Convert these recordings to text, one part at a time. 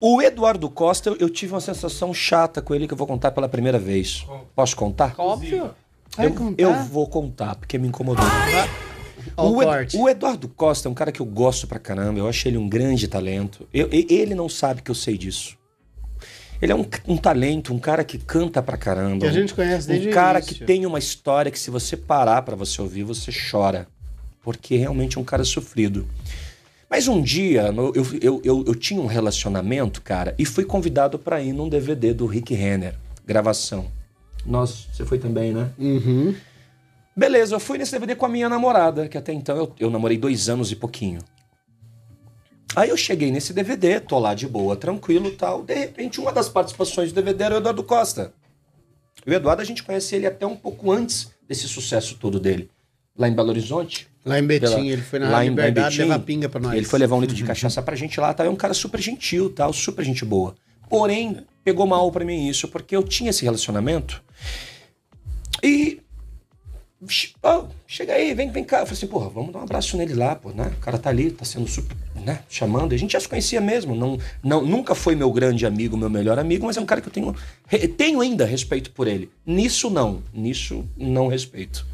O Eduardo Costa, eu tive uma sensação chata com ele que eu vou contar pela primeira vez. Posso contar? Óbvio. Eu, eu vou contar, porque me incomodou. O, Ed, o, Eduardo Costa é um cara que eu gosto pra caramba, eu acho ele um grande talento. Eu, ele não sabe que eu sei disso. Ele é um, um, talento, um cara que canta pra caramba. Que a gente conhece desde Um cara que tem uma história que se você parar para você ouvir, você chora. Porque realmente é um cara sofrido. Mas um dia eu, eu, eu, eu tinha um relacionamento, cara, e fui convidado para ir num DVD do Rick Renner, gravação. Nós, você foi também, né? Uhum. Beleza, eu fui nesse DVD com a minha namorada, que até então eu, eu namorei dois anos e pouquinho. Aí eu cheguei nesse DVD, tô lá de boa, tranquilo tal. De repente, uma das participações do DVD era o Eduardo Costa. O Eduardo, a gente conhece ele até um pouco antes desse sucesso todo dele lá em Belo Horizonte. Lá em Betim, pela, ele foi na lá Liberdade em, Betim, levar pinga pra nós. Ele foi levar um litro de cachaça pra gente lá, tá? É um cara super gentil, tal, tá? super gente boa. Porém, pegou mal para mim isso, porque eu tinha esse relacionamento e... Oh, chega aí, vem, vem cá. Eu falei assim, porra, vamos dar um abraço nele lá, pô, né? O cara tá ali, tá sendo super, né? Chamando. A gente já se conhecia mesmo. Não, não, nunca foi meu grande amigo, meu melhor amigo, mas é um cara que eu tenho, tenho ainda respeito por ele. Nisso não, nisso não respeito.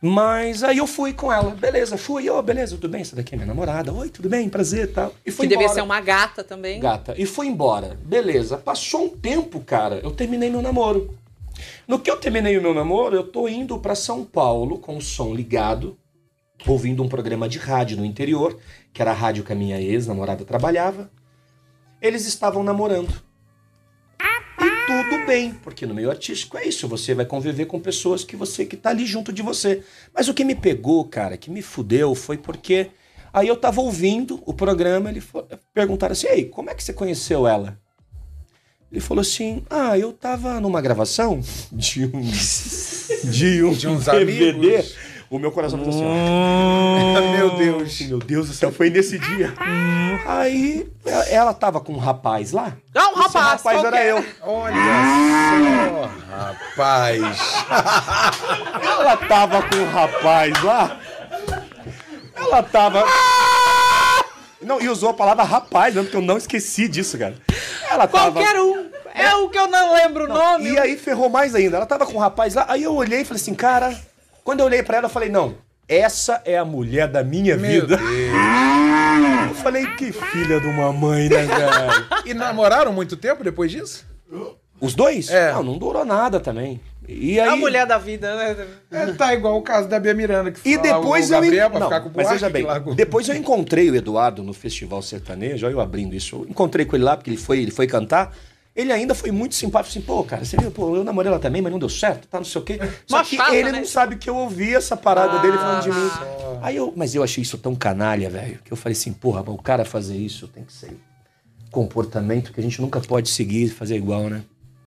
Mas aí eu fui com ela, beleza, fui, ô, oh, beleza, tudo bem, essa daqui é minha namorada, oi, tudo bem, prazer, tal. E embora. que devia ser uma gata também. Gata. E fui embora, beleza. Passou um tempo, cara, eu terminei meu namoro. No que eu terminei o meu namoro, eu tô indo para São Paulo com o som ligado, ouvindo um programa de rádio no interior, que era a rádio que a minha ex-namorada trabalhava. Eles estavam namorando tudo bem, porque no meio artístico é isso, você vai conviver com pessoas que você que tá ali junto de você. Mas o que me pegou, cara, que me fudeu foi porque aí eu tava ouvindo o programa, ele foi, perguntaram assim: "Ei, como é que você conheceu ela?" Ele falou assim: "Ah, eu tava numa gravação de um de um de uns DVD. amigos o meu coração fez assim, meu Deus. Meu Deus do céu, foi nesse dia. Aí ela tava com um rapaz lá. Não, um rapaz. Esse rapaz era eu. Olha só, rapaz. ela tava com um rapaz lá. Ela tava. Ah! Não, e usou a palavra rapaz, né? Porque eu não esqueci disso, cara. Ela tava... Qualquer um. É, é. o que eu não lembro o nome. E aí ferrou mais ainda. Ela tava com um rapaz lá. Aí eu olhei e falei assim, cara, quando eu olhei para ela, eu falei, não, essa é a mulher da minha Meu vida. Deus. Eu falei, que filha de uma mãe, né, cara? e namoraram muito tempo depois disso? Os dois? É. Não, não durou nada também. E aí... A mulher da vida, né? É, tá igual o caso da Bia Miranda, que e depois o Gabriel eu... pra não, ficar com o mas veja bem, largou. Depois eu encontrei o Eduardo no Festival Sertanejo, olha eu abrindo isso. Eu encontrei com ele lá, porque ele foi, ele foi cantar ele ainda foi muito simpático, assim, pô, cara, você viu, pô, eu namorei ela também, mas não deu certo, tá, não sei o quê. Só que ele né? não sabe que eu ouvi essa parada ah, dele falando de mim. Só. Aí eu, mas eu achei isso tão canalha, velho, que eu falei assim, porra, o cara fazer isso tem que ser comportamento que a gente nunca pode seguir, fazer igual, né?